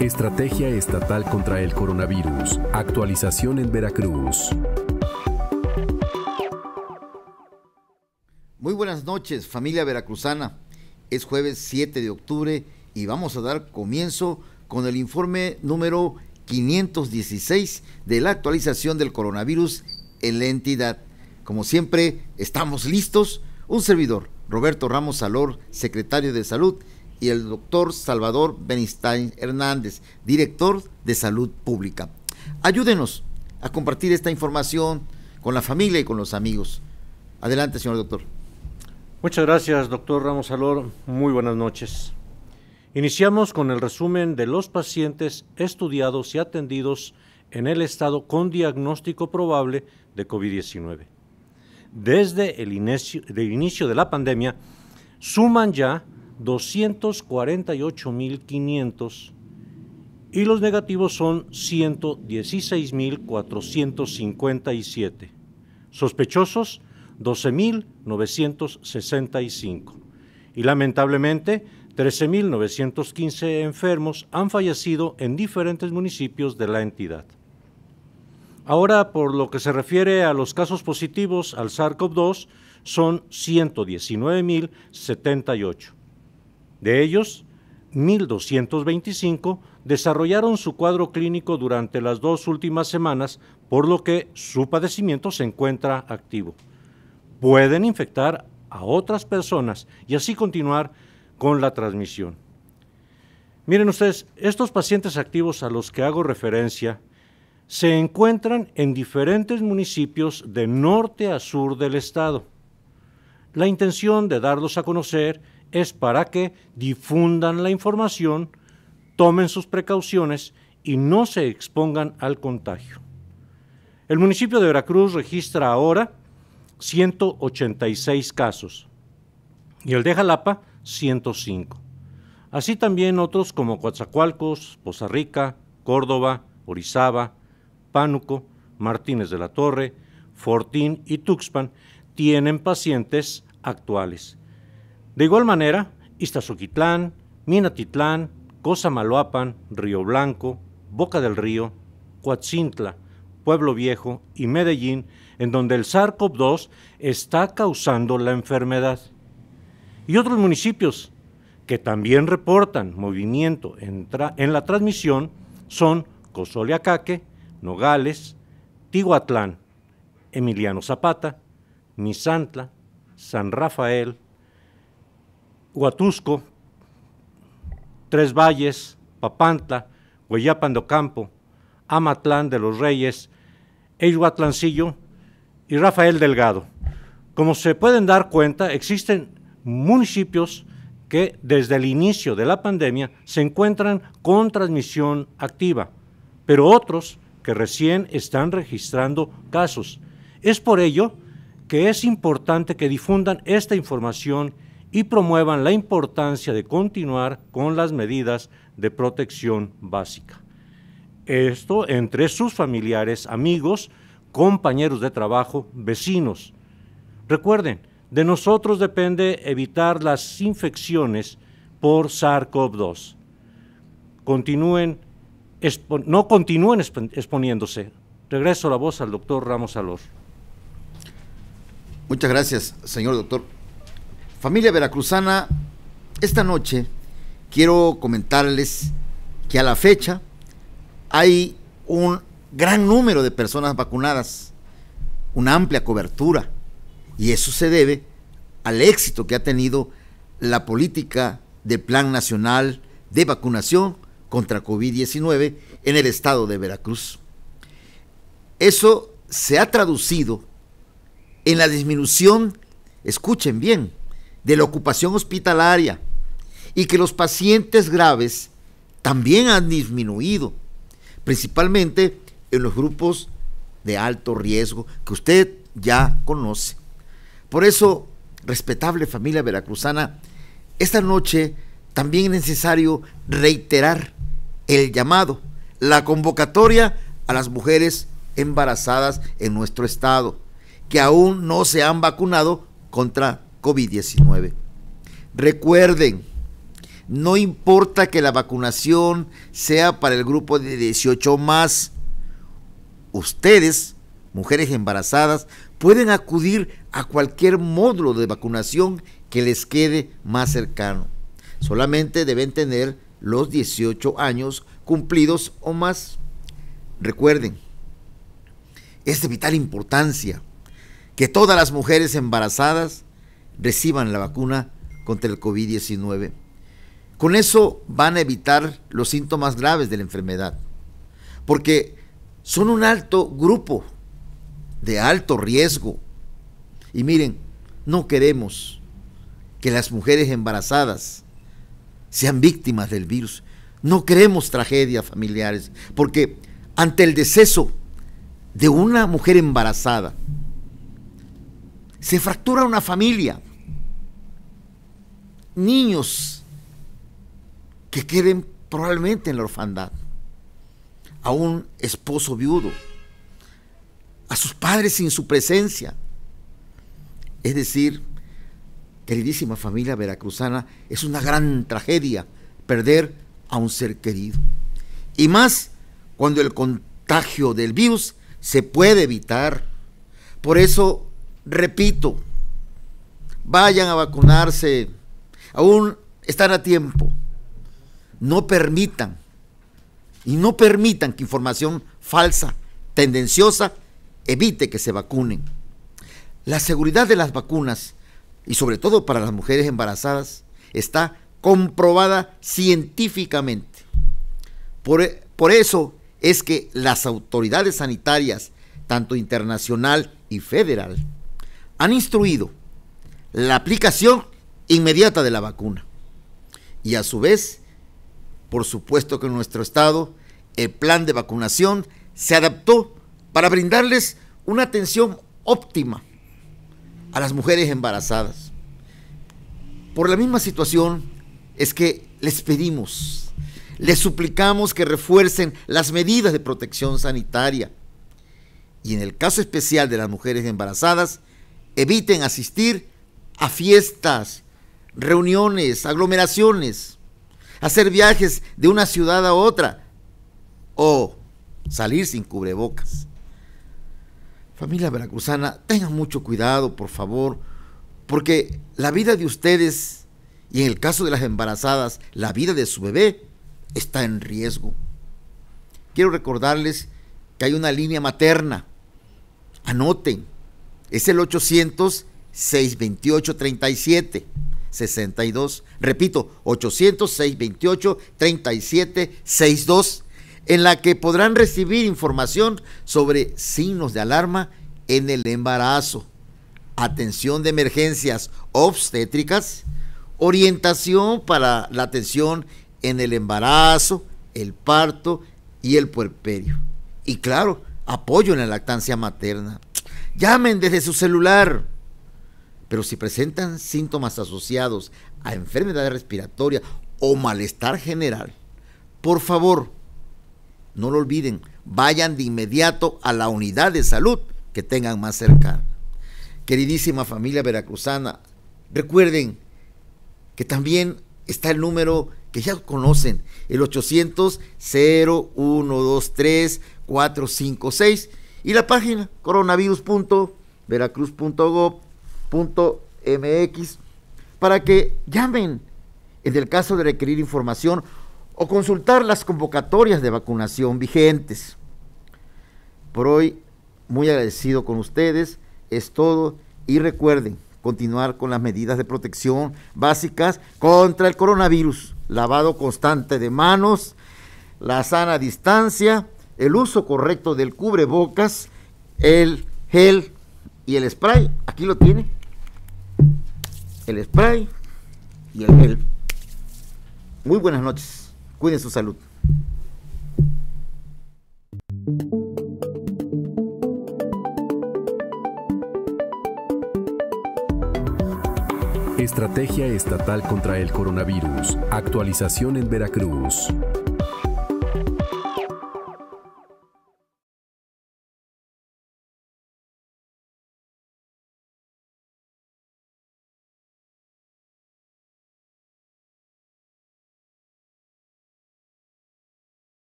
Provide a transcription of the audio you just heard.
Estrategia Estatal contra el Coronavirus. Actualización en Veracruz. Muy buenas noches, familia veracruzana. Es jueves 7 de octubre y vamos a dar comienzo con el informe número 516 de la actualización del coronavirus en la entidad. Como siempre, estamos listos. Un servidor, Roberto Ramos Salor, secretario de Salud, y el doctor Salvador Benistain Hernández, director de Salud Pública. Ayúdenos a compartir esta información con la familia y con los amigos. Adelante, señor doctor. Muchas gracias, doctor Ramos Salor. Muy buenas noches. Iniciamos con el resumen de los pacientes estudiados y atendidos en el estado con diagnóstico probable de COVID-19 desde el inicio, de la pandemia suman ya 248.500 y los negativos son 116.457. Sospechosos, 12.965. Y lamentablemente, 13.915 enfermos han fallecido en diferentes municipios de la entidad. Ahora, por lo que se refiere a los casos positivos al SARS-CoV-2, son 119.078. De ellos, 1.225 desarrollaron su cuadro clínico durante las dos últimas semanas, por lo que su padecimiento se encuentra activo. Pueden infectar a otras personas y así continuar con la transmisión. Miren ustedes, estos pacientes activos a los que hago referencia se encuentran en diferentes municipios de norte a sur del estado. La intención de darlos a conocer es para que difundan la información, tomen sus precauciones y no se expongan al contagio. El municipio de Veracruz registra ahora 186 casos y el de Jalapa 105. Así también otros como Coatzacoalcos, Poza Rica, Córdoba, Orizaba, Pánuco, Martínez de la Torre, Fortín y Tuxpan tienen pacientes actuales. De igual manera, Iztazuquitlán, Minatitlán, Cosamaloapan, Río Blanco, Boca del Río, Coatzintla, Pueblo Viejo y Medellín, en donde el sars 2 está causando la enfermedad. Y otros municipios que también reportan movimiento en, la transmisión son Cosoleacaque, Nogales, Tihuatlán, Emiliano Zapata, Misantla, San Rafael, Huatusco, Tres Valles, Papantla, Hueyapan de Campo, Amatlán de los Reyes, Eishuatlancillo y Rafael Delgado. Como se pueden dar cuenta, existen municipios que desde el inicio de la pandemia se encuentran con transmisión activa, pero otros que recién están registrando casos. Es por ello que es importante que difundan esta información y promuevan la importancia de continuar con las medidas de protección básica. Esto entre sus familiares, amigos, compañeros de trabajo, vecinos. Recuerden, de nosotros depende evitar las infecciones por SARS-CoV-2. Continúen no continúen exponiéndose. Regreso la voz al doctor Ramos Alor. Muchas gracias, señor doctor. Familia veracruzana, esta noche quiero comentarles que a la fecha hay un gran número de personas vacunadas, una amplia cobertura, y eso se debe al éxito que ha tenido la política del Plan Nacional de Vacunación contra COVID-19 en el estado de Veracruz. Eso se ha traducido en la disminución, escuchen bien, de la ocupación hospitalaria y que los pacientes graves también han disminuido, principalmente en los grupos de alto riesgo que usted ya conoce. Por eso, respetable familia veracruzana, esta noche también es necesario reiterar el llamado, la convocatoria a las mujeres embarazadas en nuestro estado que aún no se han vacunado contra COVID-19. Recuerden, no importa que la vacunación sea para el grupo de 18 más, ustedes, mujeres embarazadas, pueden acudir a cualquier módulo de vacunación que les quede más cercano. Solamente deben tener los 18 años cumplidos o más. Recuerden, es de vital importancia que todas las mujeres embarazadas reciban la vacuna contra el COVID-19. Con eso van a evitar los síntomas graves de la enfermedad, porque son un alto grupo de alto riesgo. Y miren, no queremos que las mujeres embarazadas sean víctimas del virus. No queremos tragedias familiares, porque ante el deceso de una mujer embarazada, se fractura una familia, niños que queden probablemente en la orfandad, a un esposo viudo, a sus padres sin su presencia, es decir, queridísima familia veracruzana, es una gran tragedia perder a un ser querido. Y más cuando el contagio del virus se puede evitar. Por eso, repito, vayan a vacunarse. Aún están a tiempo. No permitan, y no permitan que información falsa, tendenciosa, evite que se vacunen. La seguridad de las vacunas y sobre todo para las mujeres embarazadas está comprobada científicamente. E, por, eso es que las autoridades sanitarias, tanto internacional y federal, han instruido la aplicación inmediata de la vacuna. Y a su vez, por supuesto que en nuestro estado, el plan de vacunación se adaptó para brindarles una atención óptima a las mujeres embarazadas. Por la misma situación es que les pedimos, les suplicamos que refuercen las medidas de protección sanitaria y en el caso especial de las mujeres embarazadas, eviten asistir a fiestas, reuniones, aglomeraciones, hacer viajes de una ciudad a otra o salir sin cubrebocas. Familia veracruzana, tengan mucho cuidado, por favor, porque la vida de ustedes y en el caso de las embarazadas, la vida de su bebé está en riesgo. Quiero recordarles que hay una línea materna. Anoten, es el 800 628 37 62. Repito, 800 628 37 62 en la que podrán recibir información sobre signos de alarma en el embarazo, atención de emergencias obstétricas, orientación para la atención en el embarazo, el parto y el puerperio. Y claro, apoyo en la lactancia materna. Llamen desde su celular. Pero si presentan síntomas asociados a enfermedad respiratoria o malestar general, por favor, no lo olviden, vayan de inmediato a la unidad de salud que tengan más cerca. Queridísima familia veracruzana, recuerden que también está el número que ya conocen, el 800 0123 y la página coronavirus.veracruz.gov.mx para que llamen en el caso de requerir información o consultar las convocatorias de vacunación vigentes. Por hoy, muy agradecido con ustedes, es todo y recuerden continuar con las medidas de protección básicas contra el coronavirus, lavado constante de manos, la sana distancia, el uso correcto del cubrebocas, el gel y el spray. Aquí lo tiene. El spray y el gel. Muy buenas noches. Cuide su salud. Estrategia Estatal contra el Coronavirus. Actualización en Veracruz.